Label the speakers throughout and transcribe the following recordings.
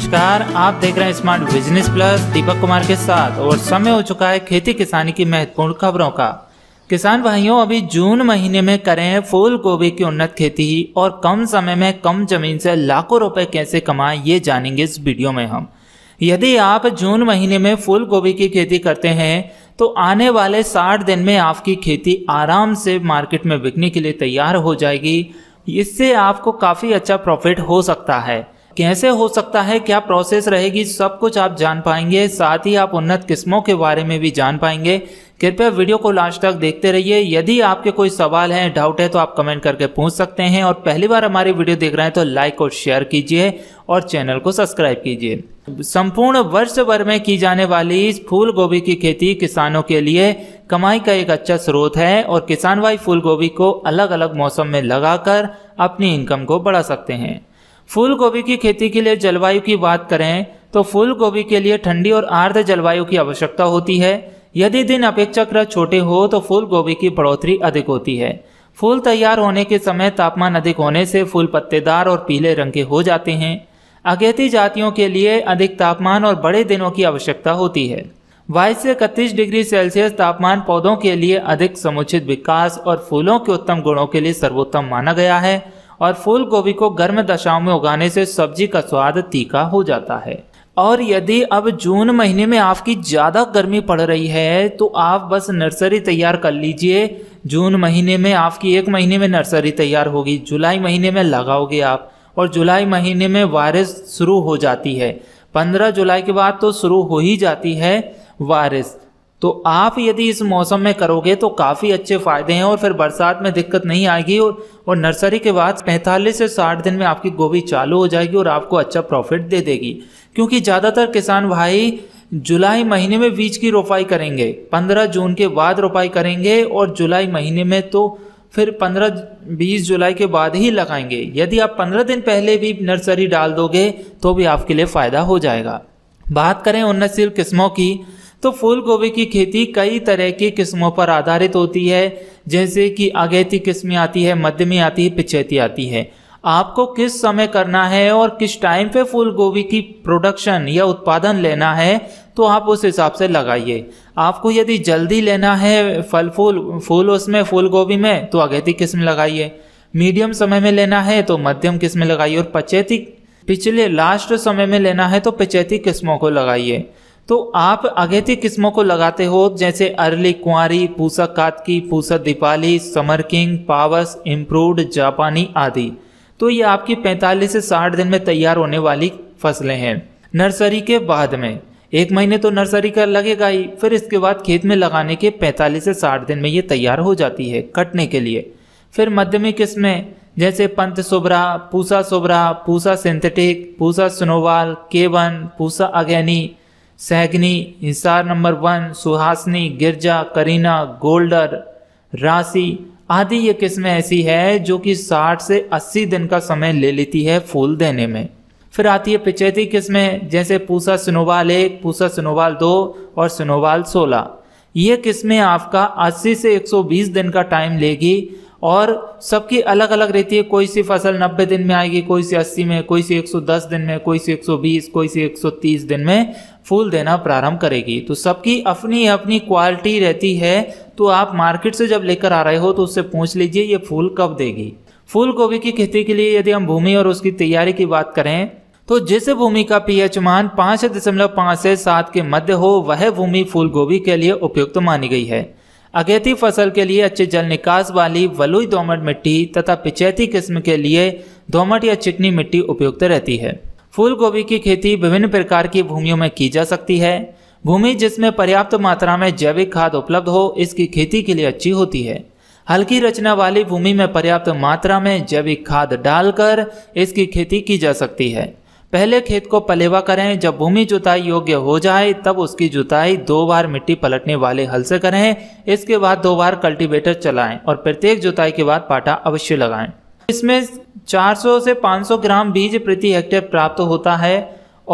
Speaker 1: नमस्कार आप देख रहे हैं smart business plus Deepak Kumar के साथ और समय हो चुका है खेती किसानी की महत्वपूर्ण खबरों का किसान भाइयों अभी जून महीने में करें फूल गोभी की उन्नत खेती और कम समय में कम जमीन से लाखों रुपए कैसे कमाएं ये जानेंगे इस वीडियो में हम यदि आप जून महीने में फूल गोभी की खेती करते हैं तो आने वाले 60 दिन में आपकी खेती आराम से मार्केट में बिकने के लिए तैयार हो जाएगी इससे आपको काफ़ी अच्छा प्रॉफिट हो सकता है कैसे हो सकता है क्या प्रोसेस रहेगी सब कुछ आप जान पाएंगे साथ ही आप उन्नत किस्मों के बारे में भी जान पाएंगे कृपया वीडियो को लास्ट तक देखते रहिए यदि आपके कोई सवाल हैं डाउट है तो आप कमेंट करके पूछ सकते हैं और पहली बार हमारी वीडियो देख रहे हैं तो लाइक और शेयर कीजिए और चैनल को सब्सक्राइब कीजिए संपूर्ण वर्ष भर में की जाने वाली इस फूल गोभी की खेती किसानों के लिए कमाई का एक अच्छा स्रोत है और किसान भाई फूल गोभी को अलग अलग मौसम में लगाकर अपनी इनकम को बढ़ा सकते हैं फूल गोभी की खेती के लिए जलवायु की बात करें तो फूल गोभी के लिए ठंडी और आर्द्र जलवायु की आवश्यकता होती है यदि दिन अपेक्षाकृत छोटे हो तो फूल गोभी की बढ़ोतरी अधिक होती है फूल तैयार होने के समय तापमान अधिक होने से फूल पत्तेदार और पीले रंग के हो जाते हैं अगेती जातियों के लिए अधिक तापमान और बड़े दिनों की आवश्यकता होती है बाईस से इकतीस डिग्री सेल्सियस तापमान पौधों के लिए अधिक समुचित विकास और फूलों के उत्तम गुणों के लिए सर्वोत्तम माना गया है और फूल गोभी को गर्म दशाओं में उगाने से सब्जी का स्वाद तीखा हो जाता है और यदि अब जून महीने में आपकी ज़्यादा गर्मी पड़ रही है तो आप बस नर्सरी तैयार कर लीजिए जून महीने में आपकी एक महीने में नर्सरी तैयार होगी जुलाई महीने में लगाओगे आप और जुलाई महीने में वायरस शुरू हो जाती है पंद्रह जुलाई के बाद तो शुरू हो ही जाती है वायरस तो आप यदि इस मौसम में करोगे तो काफ़ी अच्छे फ़ायदे हैं और फिर बरसात में दिक्कत नहीं आएगी और और नर्सरी के बाद 45 से 60 दिन में आपकी गोभी चालू हो जाएगी और आपको अच्छा प्रॉफिट दे देगी क्योंकि ज़्यादातर किसान भाई जुलाई महीने में बीज की रोपाई करेंगे 15 जून के बाद रोपाई करेंगे और जुलाई महीने में तो फिर 15 बीस जुलाई के बाद ही लगाएंगे यदि आप पंद्रह दिन पहले भी नर्सरी डाल दोगे तो भी आपके लिए फ़ायदा हो जाएगा बात करें उन्नतशील किस्मों की तो फूल गोभी की खेती कई तरह की किस्मों पर आधारित होती है जैसे कि अगेती किस्में आती है मध्यमी आती है पिछेती आती है आपको किस समय करना है और किस टाइम पे फूल गोभी की प्रोडक्शन या उत्पादन लेना है तो आप उस हिसाब से लगाइए आपको यदि जल्दी लेना है फल फूल फूल उसमें फूल गोभी में तो अगेती किस्म लगाइए मीडियम समय में लेना है तो मध्यम किस्म लगाइए और पचेती पिछले लास्ट समय में लेना है तो पचेती किस्मों को लगाइए तो आप अगेती किस्मों को लगाते हो जैसे early Kunwari Pusa Katki Pusa Deepali summer king Pawas improved Japanese आदि तो ये आपकी 45 से 60 दिन में तैयार होने वाली फसलें हैं नर्सरी के बाद में एक महीने तो नर्सरी का लगेगा ही फिर इसके बाद खेत में लगाने के 45 से 60 दिन में ये तैयार हो जाती है कटने के लिए फिर मध्यमी किस्में जैसे Pant Shubhra Pusa Shubhra Pusa synthetic Pusa snowball K one Pusa Agahni सहगनी हिसार नंबर वन सुहासनी गिरजा करीना गोल्डर राशि आदि ये किस्में ऐसी है जो कि 60 से 80 दिन का समय ले लेती है फूल देने में फिर आती है पिचैती किस्में जैसे पूसा सुनोवाल एक पूसा सुनोवाल दो और सुनोवाल सोलह ये किस्में आपका 80 से 120 दिन का टाइम लेगी और सबकी अलग अलग रहती है कोई सी फसल 90 दिन में आएगी कोई सी 80 में कोई सी 110 दिन में कोई सी 120 कोई सी 130 दिन में फूल देना प्रारंभ करेगी तो सबकी अपनी अपनी क्वालिटी रहती है तो आप मार्केट से जब लेकर आ रहे हो तो उससे पूछ लीजिए ये फूल कब देगी फूल गोभी की खेती के लिए यदि हम भूमि और उसकी तैयारी की बात करें तो जिस भूमि का पीएच मान पाँच दशमलव पाँच से सात के मध्य हो वह भूमि फूल गोभी के लिए उपयुक्त मानी गई है अगेती फसल के लिए अच्छे जल निकास वाली वलुई दोमट मिट्टी तथा पिचैती किस्म के लिए दोमट या चिकनी मिट्टी उपयुक्त रहती है फूल गोभी की खेती विभिन्न प्रकार की भूमियों में की जा सकती है भूमि जिसमें पर्याप्त मात्रा में जैविक खाद उपलब्ध हो इसकी खेती के लिए अच्छी होती है हल्की रचना वाली भूमि में पर्याप्त मात्रा में जैविक खाद डालकर इसकी खेती की जा सकती है पहले खेत को पलेवा करें जब भूमि जुताई योग्य हो जाए तब उसकी जुताई दो बार मिट्टी पलटने वाले हल से करें इसके बाद दो बार कल्टीवेटर चलाएं और प्रत्येक जुताई के बाद पाटा अवश्य लगाएं इसमें 400 से 500 ग्राम बीज प्रति हेक्टेयर प्राप्त होता है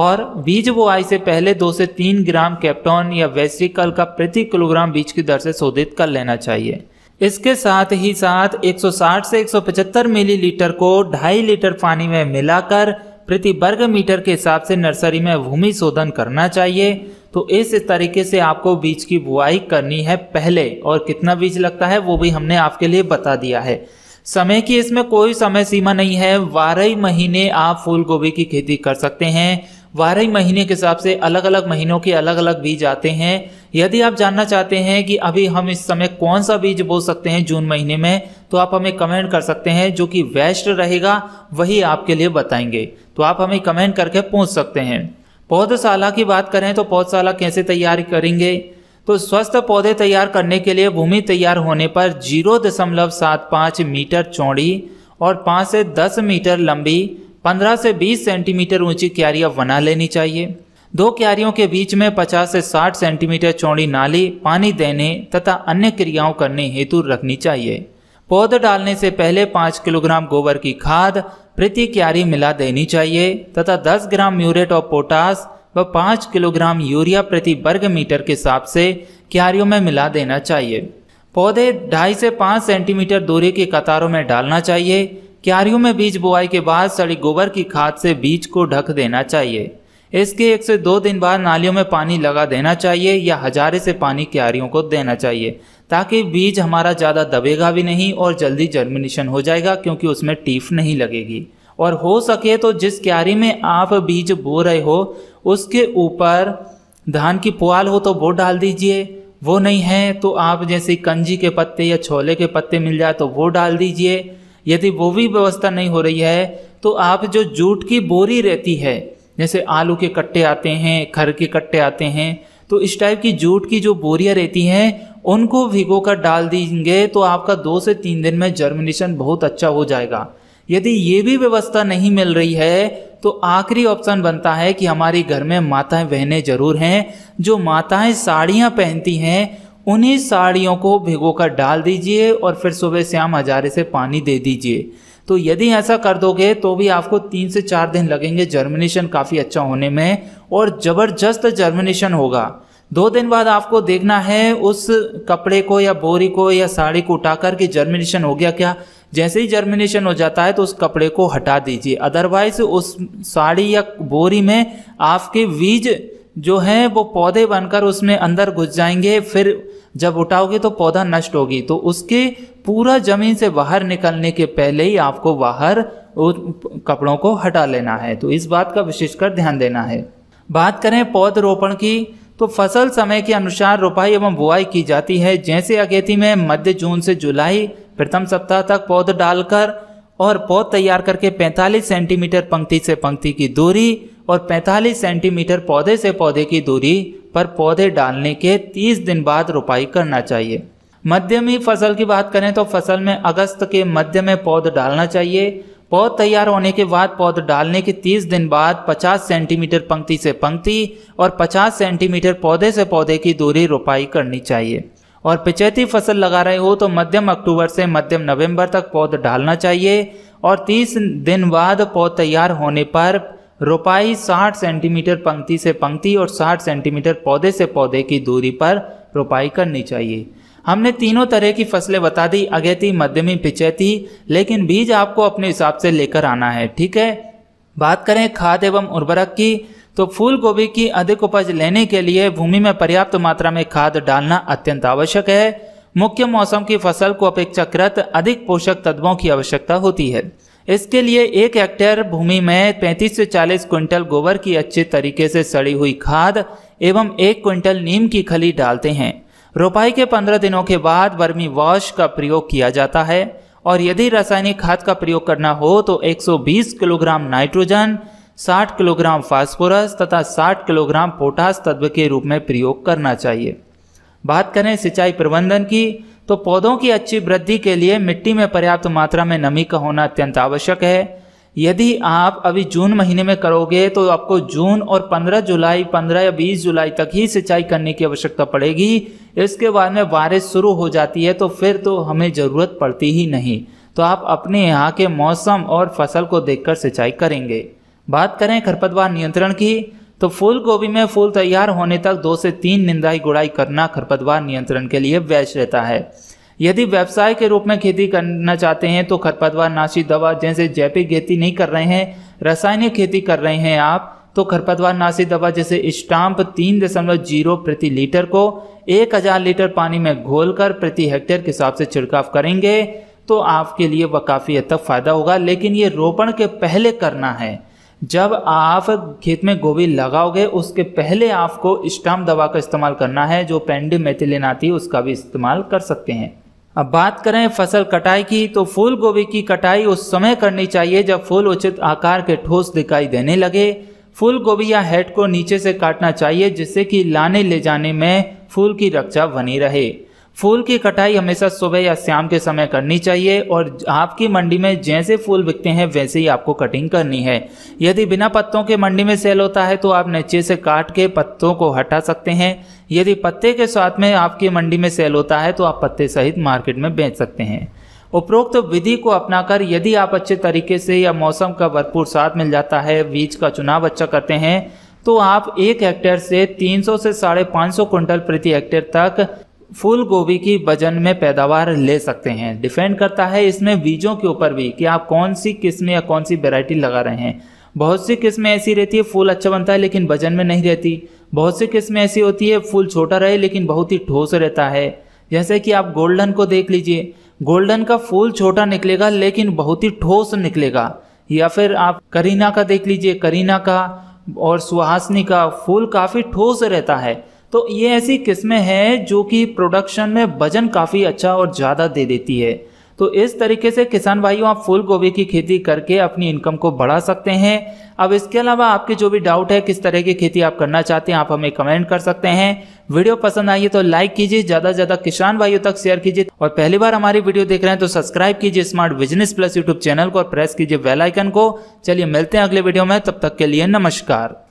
Speaker 1: और बीज बुआई से पहले दो से तीन ग्राम कैप्टॉन या वेस्टिकल का प्रति किलोग्राम बीज की दर से शोधित कर लेना चाहिए इसके साथ ही साथ 160 से 175 मिलीलीटर को ढाई लीटर पानी में मिलाकर प्रति वर्ग मीटर के हिसाब से नर्सरी में भूमि शोधन करना चाहिए तो इस तरीके से आपको बीज की बुआई करनी है पहले और कितना बीज लगता है वो भी हमने आपके लिए बता दिया है समय की इसमें कोई समय सीमा नहीं है बारह महीने आप फूल गोभी की खेती कर सकते हैं वारही महीने के हिसाब से अलग अलग महीनों के अलग अलग बीज आते हैं यदि आप जानना चाहते हैं कि अभी हम इस समय कौन सा बीज बो सकते हैं जून महीने में तो आप हमें कमेंट कर सकते हैं जो कि वेस्ट रहेगा वही आपके लिए बताएंगे तो आप हमें कमेंट करके पूछ सकते हैं पौधशाला की बात करें तो पौधशाला कैसे तैयार करेंगे तो स्वस्थ पौधे तैयार करने के लिए भूमि तैयार होने पर जीरो दशमलव सात पाँच मीटर चौड़ी और पाँच से दस मीटर लंबी 15 से 20 सेंटीमीटर ऊंची क्यारियां बना लेनी चाहिए दो क्यारियों के बीच में 50 से 60 सेंटीमीटर चौड़ी नाली पानी देने तथा अन्य क्रियाओं करने हेतु रखनी चाहिए पौध डालने से पहले 5 किलोग्राम गोबर की खाद प्रति क्यारी मिला देनी चाहिए तथा 10 ग्राम म्यूरेट ऑफ पोटास व 5 किलोग्राम यूरिया प्रति वर्ग मीटर के हिसाब से क्यारियों में मिला देना चाहिए पौधे ढाई से पाँच सेंटीमीटर दूरी की कतारों में डालना चाहिए क्यारियों में बीज बुआई के बाद सड़ी गोबर की खाद से बीज को ढक देना चाहिए इसके एक से दो दिन बाद नालियों में पानी लगा देना चाहिए या हजारे से पानी क्यारियों को देना चाहिए ताकि बीज हमारा ज़्यादा दबेगा भी नहीं और जल्दी जर्मिनेशन हो जाएगा क्योंकि उसमें टीफ नहीं लगेगी और हो सके तो जिस क्यारी में आप बीज बो रहे हो उसके ऊपर धान की पुआल हो तो वो डाल दीजिए वो नहीं है तो आप जैसे कंजी के पत्ते या छोले के पत्ते मिल जाए तो वो डाल दीजिए यदि वो भी व्यवस्था नहीं हो रही है तो आप जो जूट की बोरी रहती है जैसे आलू के कट्टे आते हैं खर के कट्टे आते हैं तो इस टाइप की जूट की जो बोरियाँ रहती हैं उनको भिगो कर डाल देंगे तो आपका दो से तीन दिन में जर्मिनेशन बहुत अच्छा हो जाएगा यदि ये भी व्यवस्था नहीं मिल रही है तो आखिरी ऑप्शन बनता है कि हमारे घर में माताएं बहनें जरूर हैं जो माताएं साड़ियाँ पहनती हैं उन्हीं साड़ियों को भिगो कर डाल दीजिए और फिर सुबह शाम हजारे से पानी दे दीजिए तो यदि ऐसा कर दोगे तो भी आपको तीन से चार दिन लगेंगे जर्मिनेशन काफ़ी अच्छा होने में और ज़बरदस्त जर्मिनेशन होगा दो दिन बाद आपको देखना है उस कपड़े को या बोरी को या साड़ी को कर कि जर्मिनेशन हो गया क्या जैसे ही जर्मिनेशन हो जाता है तो उस कपड़े को हटा दीजिए अदरवाइज उस साड़ी या बोरी में आपके बीज जो हैं वो पौधे बनकर उसमें अंदर घुस जाएंगे फिर जब उठाओगे तो पौधा नष्ट होगी तो उसके पूरा जमीन से बाहर निकलने के पहले ही आपको बाहर कपड़ों को हटा लेना है तो इस बात का विशेषकर ध्यान देना है बात करें पौधरोपण की तो फसल समय के अनुसार रोपाई एवं बुआई की जाती है जैसे अगेती में मध्य जून से जुलाई प्रथम सप्ताह तक पौध डालकर और पौध तैयार करके 45 सेंटीमीटर पंक्ति से पंक्ति की दूरी और 45 सेंटीमीटर पौधे से पौधे की दूरी पर पौधे डालने के 30 दिन बाद रोपाई करना चाहिए मध्यमी फसल की बात करें तो फसल में अगस्त के मध्य में पौध डालना चाहिए पौध तैयार होने के बाद पौध डालने के 30 दिन बाद 50 सेंटीमीटर पंक्ति से पंक्ति और 50 सेंटीमीटर पौधे से पौधे की दूरी रोपाई करनी चाहिए और पिचैती फसल लगा रहे हो तो मध्यम अक्टूबर से मध्यम नवंबर तक पौध डालना चाहिए और 30 दिन बाद पौध तैयार होने पर रोपाई 60 सेंटीमीटर पंक्ति से पंक्ति और 60 सेंटीमीटर पौधे से पौधे की दूरी पर रोपाई करनी चाहिए हमने तीनों तरह की फसलें बता दी अगेती मध्यमी पिचैती लेकिन बीज आपको अपने हिसाब से लेकर आना है ठीक है बात करें खाद एवं उर्वरक की तो फूल गोभी की अधिक उपज लेने के लिए भूमि में पर्याप्त मात्रा में खाद डालना अत्यंत आवश्यक है मुख्य मौसम की फसल को अपेक्षाकृत अधिक पोषक तत्वों की आवश्यकता होती है इसके लिए एक हेक्टेयर भूमि में 35 से 40 क्विंटल गोबर की अच्छे तरीके से सड़ी हुई खाद एवं एक क्विंटल नीम की खली डालते हैं रोपाई के 15 दिनों के बाद वर्मी वॉश का प्रयोग किया जाता है और यदि रासायनिक खाद का प्रयोग करना हो तो 120 किलोग्राम नाइट्रोजन 60 किलोग्राम फास्फोरस तथा 60 किलोग्राम पोटास तत्व के रूप में प्रयोग करना चाहिए बात करें सिंचाई प्रबंधन की तो पौधों की अच्छी वृद्धि के लिए मिट्टी में पर्याप्त मात्रा में नमी का होना अत्यंत आवश्यक है यदि आप अभी जून महीने में करोगे तो आपको जून और 15 जुलाई 15 या 20 जुलाई तक ही सिंचाई करने की आवश्यकता पड़ेगी इसके बाद में बारिश शुरू हो जाती है तो फिर तो हमें ज़रूरत पड़ती ही नहीं तो आप अपने यहाँ के मौसम और फसल को देखकर सिंचाई करेंगे बात करें खरपतवार नियंत्रण की तो फूल गोभी में फूल तैयार होने तक दो से तीन निंदाई गुड़ाई करना खरपतवार नियंत्रण के लिए वैश रहता है यदि व्यवसाय के रूप में खेती करना चाहते हैं तो खरपतवार नाशी दवा जैसे जैविक खेती नहीं कर रहे हैं रासायनिक खेती कर रहे हैं आप तो खरपतवार नाशी दवा जैसे स्टाम्प तीन दशमलव जीरो प्रति लीटर को एक हजार लीटर पानी में घोलकर प्रति हेक्टेयर के हिसाब से छिड़काव करेंगे तो आपके लिए वह काफ़ी हद तक फ़ायदा होगा लेकिन ये रोपण के पहले करना है जब आप खेत में गोभी लगाओगे उसके पहले आपको स्टाम दवा का इस्तेमाल करना है जो पेंडी मेथिलिन आती है उसका भी इस्तेमाल कर सकते हैं अब बात करें फसल कटाई की तो फूल गोभी की कटाई उस समय करनी चाहिए जब फूल उचित आकार के ठोस दिखाई देने लगे फूल गोभी या हेड को नीचे से काटना चाहिए जिससे कि लाने ले जाने में फूल की रक्षा बनी रहे फूल की कटाई हमेशा सुबह या शाम के समय करनी चाहिए और आपकी मंडी में जैसे फूल बिकते हैं वैसे ही आपको कटिंग करनी है यदि बिना पत्तों के मंडी में सेल होता है तो आप नीचे से काट के पत्तों को हटा सकते हैं यदि पत्ते के साथ में आपकी मंडी में सेल होता है तो आप पत्ते सहित मार्केट में बेच सकते हैं उपरोक्त तो विधि को अपनाकर यदि आप अच्छे तरीके से या मौसम का भरपूर साथ मिल जाता है बीज का चुनाव अच्छा करते हैं तो आप एक हेक्टेयर से 300 से साढ़े पाँच सौ कुंटल प्रति हेक्टेयर तक फूल गोभी की वजन में पैदावार ले सकते हैं डिपेंड करता है इसमें बीजों के ऊपर भी कि आप कौन सी किस्म या कौन सी वेराइटी लगा रहे हैं बहुत सी किस्में ऐसी रहती है फूल अच्छा बनता है लेकिन वजन में नहीं रहती बहुत सी किस्में ऐसी होती है फूल छोटा रहे लेकिन बहुत ही ठोस रहता है जैसे कि आप गोल्डन को देख लीजिए गोल्डन का फूल छोटा निकलेगा लेकिन बहुत ही ठोस निकलेगा या फिर आप करीना का देख लीजिए करीना का और सुहासनी का फूल काफ़ी ठोस रहता है तो ये ऐसी किस्में हैं जो कि प्रोडक्शन में वजन काफ़ी अच्छा और ज़्यादा दे देती है तो इस तरीके से किसान भाइयों आप फूल गोभी की खेती करके अपनी इनकम को बढ़ा सकते हैं अब इसके अलावा आपके जो भी डाउट है किस तरह की खेती आप करना चाहते हैं आप हमें कमेंट कर सकते हैं वीडियो पसंद आई है तो लाइक कीजिए ज़्यादा से ज़्यादा किसान भाइयों तक शेयर कीजिए और पहली बार हमारी वीडियो देख रहे हैं तो सब्सक्राइब कीजिए smart business plus YouTube channel को और प्रेस कीजिए वेलाइकन को चलिए मिलते हैं अगले वीडियो में तब तक के लिए नमस्कार